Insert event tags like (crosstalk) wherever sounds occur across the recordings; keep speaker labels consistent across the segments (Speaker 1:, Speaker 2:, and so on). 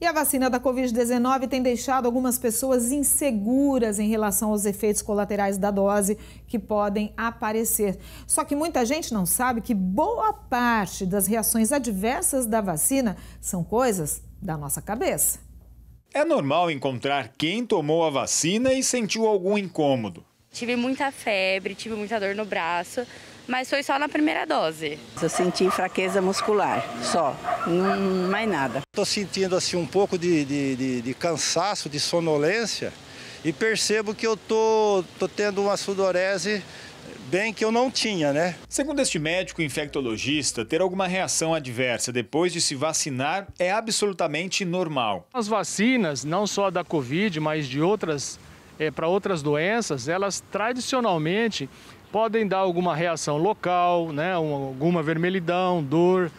Speaker 1: E a vacina da Covid-19 tem deixado algumas pessoas inseguras em relação aos efeitos colaterais da dose que podem aparecer. Só que muita gente não sabe que boa parte das reações adversas da vacina são coisas da nossa
Speaker 2: cabeça. É normal encontrar quem tomou a vacina e sentiu algum incômodo.
Speaker 1: Tive muita febre, tive muita dor no braço, mas foi só na primeira dose. Eu senti fraqueza muscular, só, não mais nada. Estou sentindo assim um
Speaker 3: pouco de, de, de, de cansaço, de sonolência e percebo que eu tô, tô tendo uma sudorese bem que eu não tinha, né?
Speaker 2: Segundo este médico infectologista, ter alguma reação adversa depois de se vacinar é absolutamente
Speaker 3: normal. As vacinas, não só da Covid, mas de outras é, eh, para outras doenças, elas tradicionalmente podem dar alguma reação local, né, alguma vermelhidão, dor,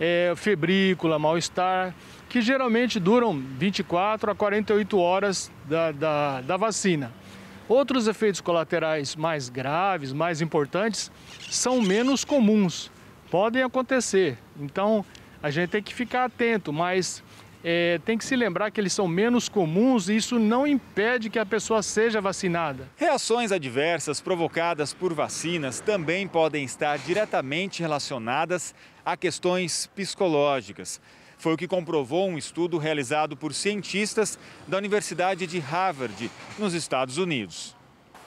Speaker 3: é, febrícula, mal-estar, que geralmente duram 24 a 48 horas da, da, da vacina. Outros efeitos colaterais mais graves, mais importantes, são menos comuns, podem acontecer. Então, a gente tem que ficar atento, mas é, tem que se lembrar que eles são menos comuns e isso não impede que a pessoa seja vacinada.
Speaker 2: Reações adversas provocadas por vacinas também podem estar diretamente relacionadas a questões psicológicas. Foi o que comprovou um estudo realizado por cientistas da Universidade de Harvard, nos Estados Unidos.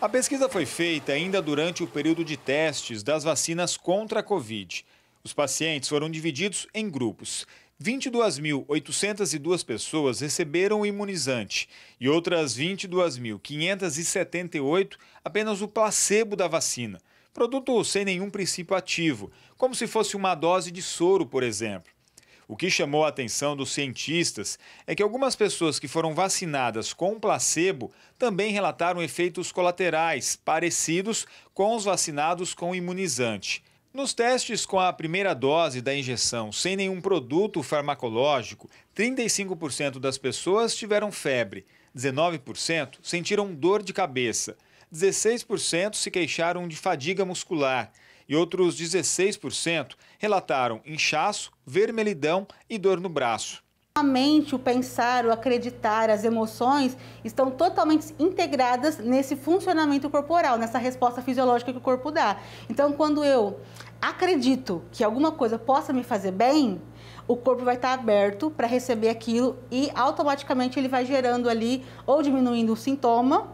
Speaker 2: A pesquisa foi feita ainda durante o período de testes das vacinas contra a Covid. Os pacientes foram divididos em grupos. 22.802 pessoas receberam o imunizante e outras 22.578 apenas o placebo da vacina, produto sem nenhum princípio ativo, como se fosse uma dose de soro, por exemplo. O que chamou a atenção dos cientistas é que algumas pessoas que foram vacinadas com placebo também relataram efeitos colaterais parecidos com os vacinados com imunizante. Nos testes com a primeira dose da injeção sem nenhum produto farmacológico, 35% das pessoas tiveram febre, 19% sentiram dor de cabeça, 16% se queixaram de fadiga muscular e outros 16% relataram inchaço, vermelhidão e dor no braço.
Speaker 1: A mente, o pensar, o acreditar, as emoções estão totalmente integradas nesse funcionamento corporal, nessa resposta fisiológica que o corpo dá. Então, quando eu acredito que alguma coisa possa me fazer bem, o corpo vai estar aberto para receber aquilo e automaticamente ele vai gerando ali ou diminuindo o sintoma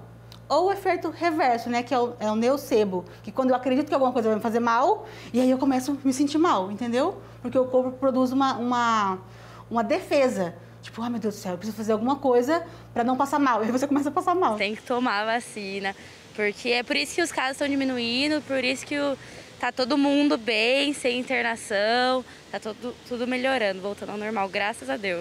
Speaker 1: ou o efeito reverso, né, que é o, é o sebo que quando eu acredito que alguma coisa vai me fazer mal, e aí eu começo a me sentir mal, entendeu? Porque o corpo produz uma, uma, uma defesa. Tipo, ai oh, meu Deus do céu, eu preciso fazer alguma coisa para não passar mal. (laughs) E aí você começa a passar mal. Tem que tomar vacina, porque é por isso que os casos estão diminuindo, por isso que o, tá todo mundo bem, sem internação, tá todo, tudo melhorando, voltando ao normal, graças a Deus.